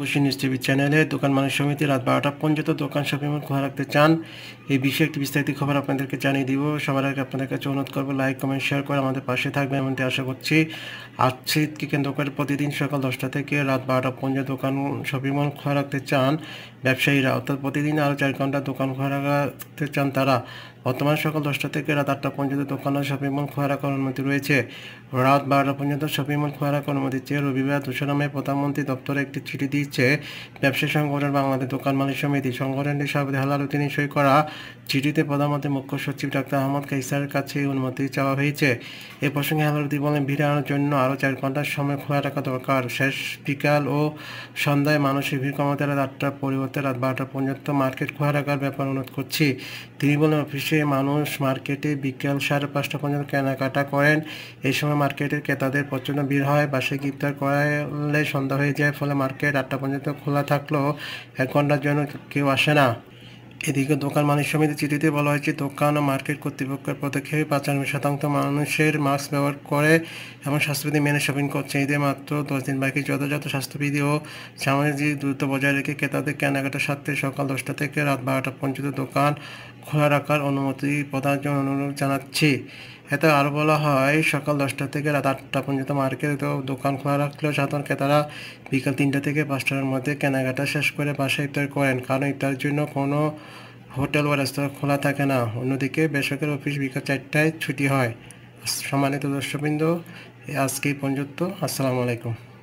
পশ্চিম news TV চ্যানেলে দোকান মানুষ সমিতি রাত বারোটা পর্যন্ত দোকান শপিং মল খোলা রাখতে চান এই বিষয়ে একটি বিস্তারিত খবর আপনাদেরকে জানিয়ে দিব সবার আগে আপনাদের কাছে অনুরোধ করবো লাইক কমেন্ট শেয়ার করে আমাদের পাশে থাকবেন এমনটি আশা করছি আজকে কেন্দ্র করে প্রতিদিন সকাল দশটা থেকে রাত বারোটা পর্যন্ত দোকান শপিং মল খোলা রাখতে চান ব্যবসায়ীরা অর্থাৎ প্রতিদিন আরও চার ঘন্টা দোকান খোলা রাখতে চান তারা বর্তমানে সকাল দশটা থেকে রাত আটটা পর্যন্ত দোকানের শপিং মল খোয়া রাখার অনুমতি রয়েছে রাত বারোটা পর্যন্ত শপিং মল খোয়া রাখার অনুমতি চেয়ে রবিবার দোষরামে প্রধানমন্ত্রী দপ্তরে একটি চিঠি দিয়েছে ব্যবসায়ী সংগঠন বাংলাদেশ দোকান মালিক সমিতি সংগঠনটির সভাপতি হালাল উদ্দিন সই করা চিঠিতে প্রধানমন্ত্রী মুখ্য সচিব ডাক্তার আহমদ কাইসারের কাছে অনুমতি চাওয়া হয়েছে এ প্রসঙ্গে হালাল উদ্দিন বলেন ভিড় আনার জন্য আরও চার ঘন্টার সময় খোয়া রাখা দরকার শেষ বিকাল ও সন্ধ্যায় মানুষের ভিড় কমাতে রাত আটটার পরিবর্তে রাত বারোটা পর্যন্ত মার্কেট খোয়া রাখার ব্যাপার অনুরোধ করছি তিনি বলেন অফিসে থেকে মানুষ মার্কেটে বিকেল সাড়ে পাঁচটা পর্যন্ত কেনাকাটা করেন এই সময় মার্কেটের ক্রেতাদের প্রচণ্ড ভিড় হয় বাসে গ্রেপ্তার করালে সন্ধ্যা হয়ে যায় ফলে মার্কেট আটটা পর্যন্ত খোলা থাকলেও এক ঘন্টার জন্য কেউ আসে না এদিকে দোকান মালিক সমিতির চিঠিতে বলা হয়েছে দোকান ও মার্কেট কর্তৃপক্ষের পদক্ষেপে পাঁচানব্বই শতাংশ মানুষের মাস্ক ব্যবহার করে এবং স্বাস্থ্যবিধি মেনে শপিং করছে ঈদে মাত্র দশ দিন বাকি যথাযথ স্বাস্থ্যবিধি ও সামাজিক দূরত্ব বজায় রেখে ক্রেতাদের কেনাকাটা সাতটে সকাল দশটা থেকে রাত বারোটা পর্যন্ত দোকান খোলা রাখার অনুমতি প্রদানের জন্য অনুরোধ জানাচ্ছি এতে আরও বলা হয় সকাল দশটা থেকে রাত আটটা পর্যন্ত মার্কেট দোকান খোলা রাখলেও সাধারণ ক্রেতারা বিকাল তিনটা থেকে পাঁচটার মধ্যে কেনাকাটা শেষ করে বাসায় ইফতার করেন কারণ ইফতার জন্য কোনো হোটেল বা রেস্তোরাঁ খোলা থাকে না অন্যদিকে বেসরকারি অফিস বিকাল চারটায় ছুটি হয় সম্মানিত দর্শকবৃন্দ আজকে পর্যন্ত আসসালামু আলাইকুম